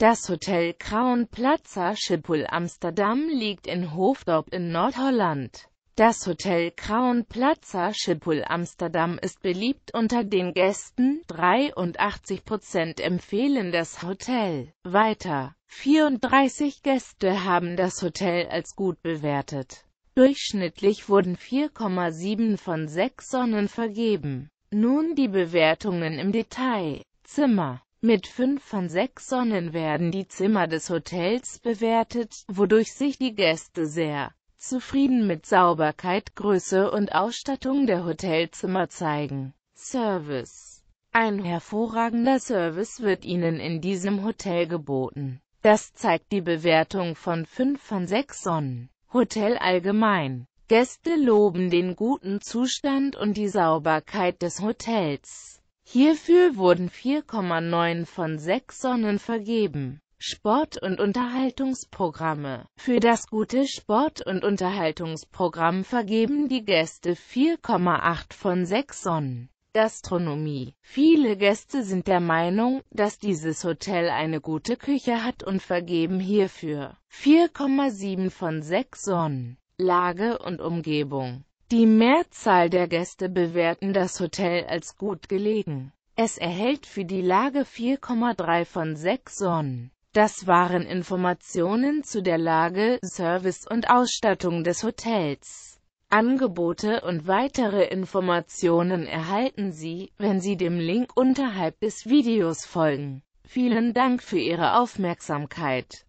Das Hotel Crown Plaza Schiphol Amsterdam liegt in Hofdorp in Nordholland. Das Hotel Crown Plaza Schiphol Amsterdam ist beliebt unter den Gästen, 83% empfehlen das Hotel. Weiter, 34 Gäste haben das Hotel als gut bewertet. Durchschnittlich wurden 4,7 von 6 Sonnen vergeben. Nun die Bewertungen im Detail. Zimmer mit 5 von 6 Sonnen werden die Zimmer des Hotels bewertet, wodurch sich die Gäste sehr zufrieden mit Sauberkeit, Größe und Ausstattung der Hotelzimmer zeigen. Service Ein hervorragender Service wird Ihnen in diesem Hotel geboten. Das zeigt die Bewertung von 5 von 6 Sonnen. Hotel allgemein. Gäste loben den guten Zustand und die Sauberkeit des Hotels. Hierfür wurden 4,9 von 6 Sonnen vergeben. Sport- und Unterhaltungsprogramme. Für das gute Sport- und Unterhaltungsprogramm vergeben die Gäste 4,8 von 6 Sonnen. Gastronomie. Viele Gäste sind der Meinung, dass dieses Hotel eine gute Küche hat und vergeben hierfür 4,7 von 6 Sonnen. Lage und Umgebung. Die Mehrzahl der Gäste bewerten das Hotel als gut gelegen. Es erhält für die Lage 4,3 von 6 Sonnen. Das waren Informationen zu der Lage, Service und Ausstattung des Hotels. Angebote und weitere Informationen erhalten Sie, wenn Sie dem Link unterhalb des Videos folgen. Vielen Dank für Ihre Aufmerksamkeit.